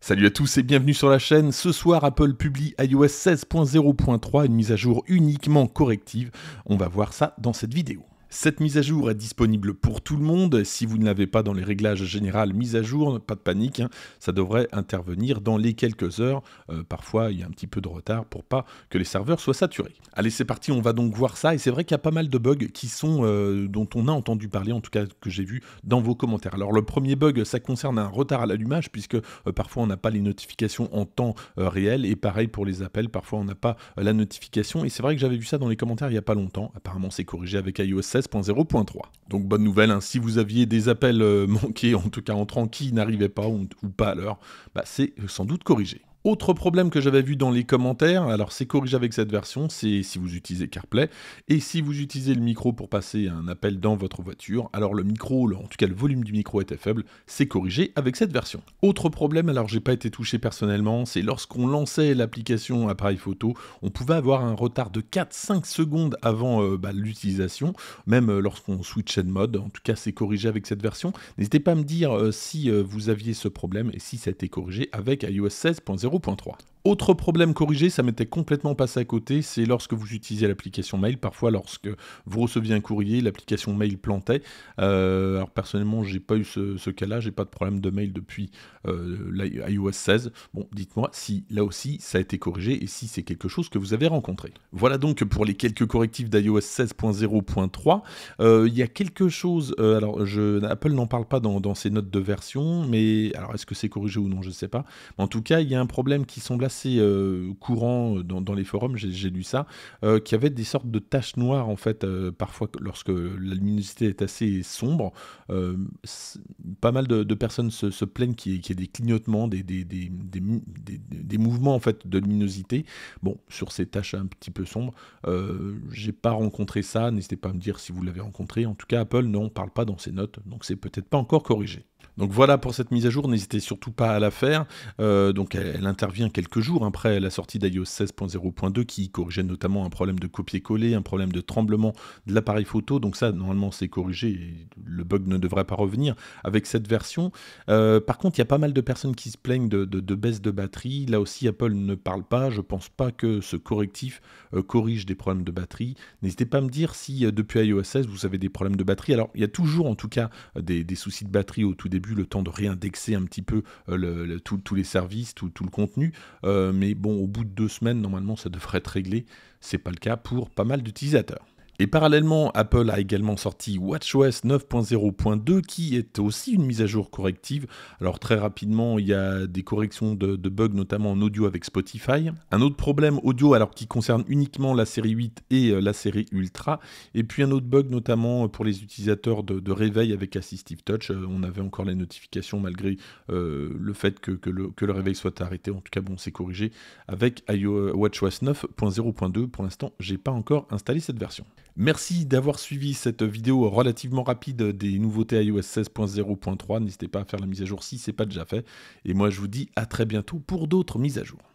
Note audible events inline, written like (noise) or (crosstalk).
Salut à tous et bienvenue sur la chaîne. Ce soir, Apple publie iOS 16.0.3, une mise à jour uniquement corrective. On va voir ça dans cette vidéo. Cette mise à jour est disponible pour tout le monde. Si vous ne l'avez pas dans les réglages générales mise à jour, pas de panique, hein. ça devrait intervenir dans les quelques heures. Euh, parfois, il y a un petit peu de retard pour pas que les serveurs soient saturés. Allez, c'est parti, on va donc voir ça. Et c'est vrai qu'il y a pas mal de bugs qui sont, euh, dont on a entendu parler, en tout cas que j'ai vu dans vos commentaires. Alors le premier bug, ça concerne un retard à l'allumage, puisque euh, parfois on n'a pas les notifications en temps réel. Et pareil pour les appels, parfois on n'a pas la notification. Et c'est vrai que j'avais vu ça dans les commentaires il n'y a pas longtemps. Apparemment, c'est corrigé avec iOS donc bonne nouvelle, hein. si vous aviez des appels euh, (laughs) manqués, en tout cas entrants, qui n'arrivaient pas ou pas à l'heure, bah, c'est euh, sans doute corrigé. Autre problème que j'avais vu dans les commentaires, alors c'est corrigé avec cette version, c'est si vous utilisez CarPlay et si vous utilisez le micro pour passer un appel dans votre voiture, alors le micro, en tout cas le volume du micro était faible, c'est corrigé avec cette version. Autre problème, alors j'ai pas été touché personnellement, c'est lorsqu'on lançait l'application appareil photo, on pouvait avoir un retard de 4-5 secondes avant euh, bah, l'utilisation, même euh, lorsqu'on switchait de mode, en tout cas c'est corrigé avec cette version. N'hésitez pas à me dire euh, si vous aviez ce problème et si ça a été corrigé avec iOS 16.0. 3 autre problème corrigé, ça m'était complètement passé à côté, c'est lorsque vous utilisez l'application mail. Parfois, lorsque vous receviez un courrier, l'application mail plantait. Euh, alors personnellement, j'ai pas eu ce, cas-là, j'ai pas de problème de mail depuis euh, iOS 16. Bon, dites-moi si là aussi ça a été corrigé et si c'est quelque chose que vous avez rencontré. Voilà donc pour les quelques correctifs d'iOS 16.0.3. Euh, il y a quelque chose, alors je, Apple n'en parle pas dans, dans, ses notes de version, mais alors est-ce que c'est corrigé ou non, je ne sais pas. En tout cas, il y a un problème qui semble assez assez euh, courant euh, dans, les forums, j'ai lu ça, euh, qu'il y avait des sortes de taches noires en fait, parfois lorsque la luminosité est assez sombre. pas mal de, personnes se, plaignent qu'il y, ait des clignotements, des, des, mouvements en fait de luminosité. Bon, sur ces taches un petit peu sombres, j'ai pas rencontré ça. N'hésitez pas à me dire si vous l'avez rencontré. En tout cas, Apple, non, parle pas dans ses notes, donc c'est peut-être pas encore corrigé. Donc voilà pour cette mise à jour, n'hésitez surtout pas à la faire. Euh, donc elle, intervient quelques jours après la sortie d'iOS 16.0.2 qui corrigeait notamment un problème de copier-coller, un problème de tremblement de l'appareil photo. Donc ça, normalement, c'est corrigé le bug ne devrait pas revenir avec cette version. Euh, par contre, il y a pas mal de personnes qui se plaignent de, de, baisse de batterie. Là aussi, Apple ne parle pas. Je pense pas que ce correctif euh, corrige des problèmes de batterie. N'hésitez pas à me dire si depuis iOS 16, vous avez des problèmes de batterie. Alors, il y a toujours en tout cas des soucis de batterie au tout début le temps de réindexer un petit peu euh, tous les services, tout, tout le contenu. Euh, mais bon, au bout de deux semaines, normalement, ça devrait être réglé. C'est pas le cas pour pas mal d'utilisateurs. Et parallèlement, Apple a également sorti WatchOS 9.0.2 qui est aussi une mise à jour corrective. Alors très rapidement, il y a des corrections de, bugs, notamment en audio avec Spotify. Un autre problème audio, alors qui concerne uniquement la série 8 et euh, la série Ultra. Et puis un autre bug, notamment euh, pour les utilisateurs de, réveil avec Assistive Touch. Euh, on avait encore les notifications malgré le fait que, le, réveil soit arrêté. En tout cas, bon, c'est corrigé avec WatchOS 9.0.2. Pour l'instant, je n'ai pas encore installé cette version. Merci d'avoir suivi cette vidéo relativement rapide des nouveautés iOS 16.0.3. N'hésitez pas à faire la mise à jour si ce n'est pas déjà fait. Et moi, je vous dis à très bientôt pour d'autres mises à jour.